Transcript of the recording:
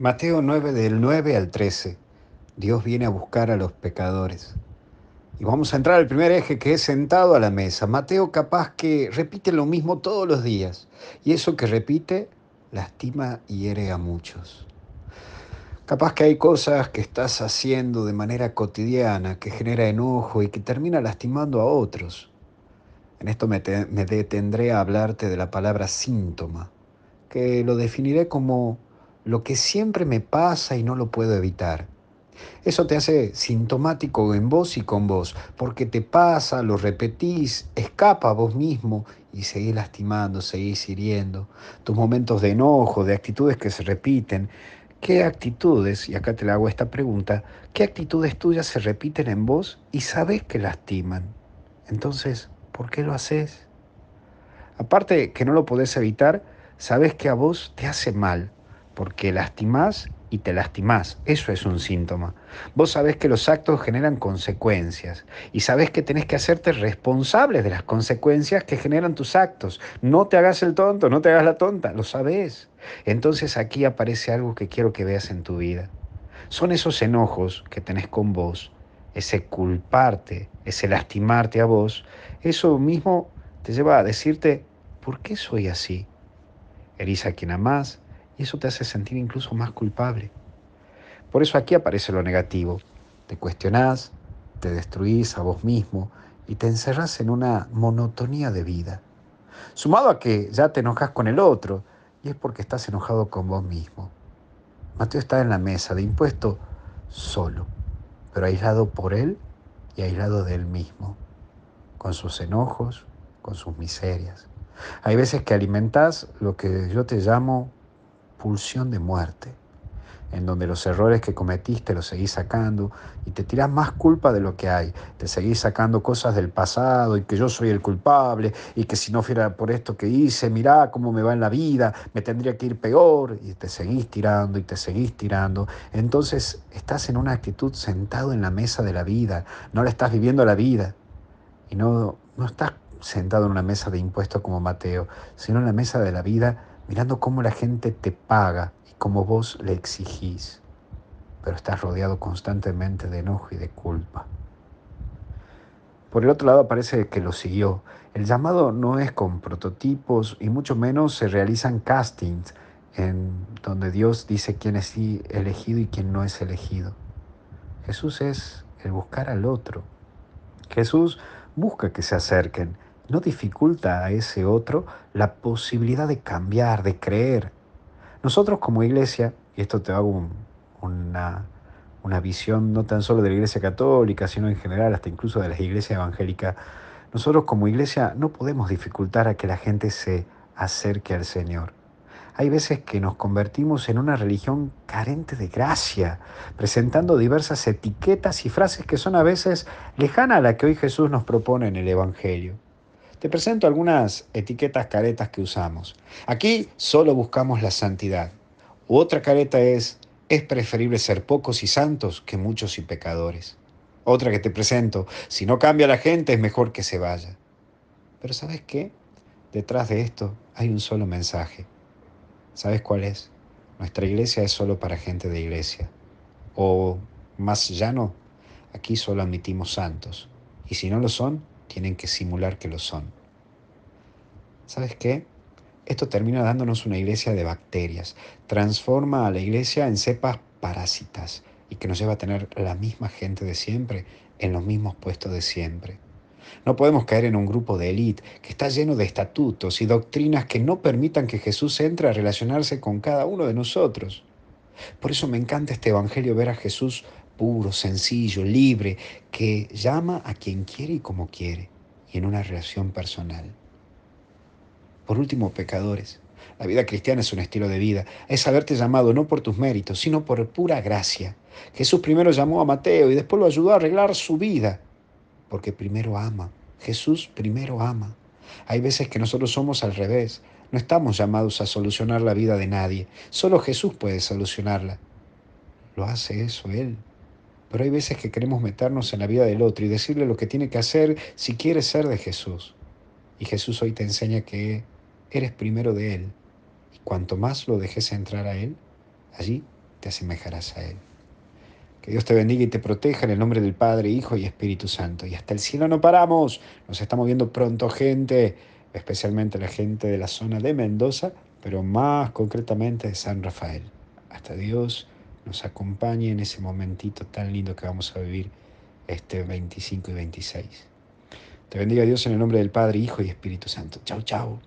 Mateo 9 del 9 al 13. Dios viene a buscar a los pecadores. Y vamos a entrar al primer eje que es sentado a la mesa. Mateo capaz que repite lo mismo todos los días. Y eso que repite lastima y hiere a muchos. Capaz que hay cosas que estás haciendo de manera cotidiana que genera enojo y que termina lastimando a otros. En esto me, me detendré a hablarte de la palabra síntoma, que lo definiré como lo que siempre me pasa y no lo puedo evitar. Eso te hace sintomático en vos y con vos, porque te pasa, lo repetís, escapa a vos mismo y seguís lastimando, seguís hiriendo. Tus momentos de enojo, de actitudes que se repiten. ¿Qué actitudes, y acá te le hago esta pregunta, qué actitudes tuyas se repiten en vos y sabes que lastiman? Entonces, ¿por qué lo haces? Aparte que no lo podés evitar, sabés que a vos te hace mal, porque lastimás y te lastimás. Eso es un síntoma. Vos sabés que los actos generan consecuencias y sabés que tenés que hacerte responsable de las consecuencias que generan tus actos. No te hagas el tonto, no te hagas la tonta, lo sabés. Entonces aquí aparece algo que quiero que veas en tu vida. Son esos enojos que tenés con vos, ese culparte, ese lastimarte a vos. Eso mismo te lleva a decirte, ¿por qué soy así? Eres a quien amás, y eso te hace sentir incluso más culpable. Por eso aquí aparece lo negativo. Te cuestionás, te destruís a vos mismo y te encerrás en una monotonía de vida. Sumado a que ya te enojas con el otro y es porque estás enojado con vos mismo. Mateo está en la mesa de impuesto solo, pero aislado por él y aislado de él mismo, con sus enojos, con sus miserias. Hay veces que alimentás lo que yo te llamo pulsión de muerte, en donde los errores que cometiste los seguís sacando y te tiras más culpa de lo que hay, te seguís sacando cosas del pasado y que yo soy el culpable y que si no fuera por esto que hice, mirá cómo me va en la vida, me tendría que ir peor y te seguís tirando y te seguís tirando. Entonces estás en una actitud sentado en la mesa de la vida, no la estás viviendo la vida y no, no estás sentado en una mesa de impuestos como Mateo, sino en la mesa de la vida mirando cómo la gente te paga y cómo vos le exigís, pero estás rodeado constantemente de enojo y de culpa. Por el otro lado parece que lo siguió. El llamado no es con prototipos y mucho menos se realizan castings en donde Dios dice quién es elegido y quién no es elegido. Jesús es el buscar al otro. Jesús busca que se acerquen no dificulta a ese otro la posibilidad de cambiar, de creer. Nosotros como iglesia, y esto te hago una, una visión no tan solo de la iglesia católica, sino en general hasta incluso de las iglesias evangélicas, nosotros como iglesia no podemos dificultar a que la gente se acerque al Señor. Hay veces que nos convertimos en una religión carente de gracia, presentando diversas etiquetas y frases que son a veces lejanas a la que hoy Jesús nos propone en el Evangelio te presento algunas etiquetas caretas que usamos. Aquí solo buscamos la santidad. Otra careta es, es preferible ser pocos y santos que muchos y pecadores. Otra que te presento, si no cambia la gente es mejor que se vaya. Pero ¿sabes qué? Detrás de esto hay un solo mensaje. ¿Sabes cuál es? Nuestra iglesia es solo para gente de iglesia. O más llano, aquí solo admitimos santos. Y si no lo son, tienen que simular que lo son. ¿Sabes qué? Esto termina dándonos una iglesia de bacterias, transforma a la iglesia en cepas parásitas y que nos lleva a tener la misma gente de siempre en los mismos puestos de siempre. No podemos caer en un grupo de élite que está lleno de estatutos y doctrinas que no permitan que Jesús entre a relacionarse con cada uno de nosotros. Por eso me encanta este Evangelio ver a Jesús puro, sencillo, libre, que llama a quien quiere y como quiere, y en una relación personal. Por último, pecadores. La vida cristiana es un estilo de vida, es haberte llamado no por tus méritos, sino por pura gracia. Jesús primero llamó a Mateo y después lo ayudó a arreglar su vida, porque primero ama. Jesús primero ama. Hay veces que nosotros somos al revés, no estamos llamados a solucionar la vida de nadie, solo Jesús puede solucionarla. Lo hace eso Él. Pero hay veces que queremos meternos en la vida del otro y decirle lo que tiene que hacer si quiere ser de Jesús. Y Jesús hoy te enseña que eres primero de Él. Y cuanto más lo dejes entrar a Él, allí te asemejarás a Él. Que Dios te bendiga y te proteja en el nombre del Padre, Hijo y Espíritu Santo. Y hasta el cielo no paramos. Nos estamos viendo pronto gente, especialmente la gente de la zona de Mendoza, pero más concretamente de San Rafael. Hasta Dios nos acompañe en ese momentito tan lindo que vamos a vivir este 25 y 26. Te bendiga Dios en el nombre del Padre, Hijo y Espíritu Santo. Chau, chau.